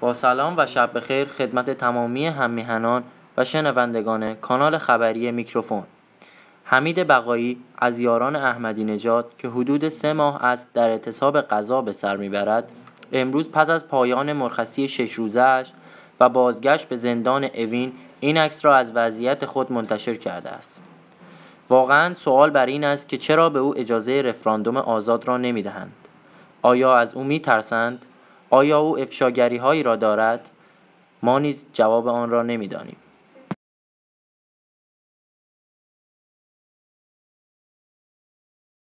با سلام و شب بخیر خدمت تمامی همیهنان و شنوندگان کانال خبری میکروفون حمید بقایی از یاران احمدی نژاد که حدود سه ماه است در اعتصاب غذا به سر میبرد امروز پس از پایان مرخصی شش روزهاش و بازگشت به زندان اوین این عکس را از وضعیت خود منتشر کرده است واقعا سوال بر این است که چرا به او اجازه رفراندوم آزاد را نمیدهند آیا از او میترسند آیا او افشاگری هایی را دارد؟ ما نیز جواب آن را نمیدانیم.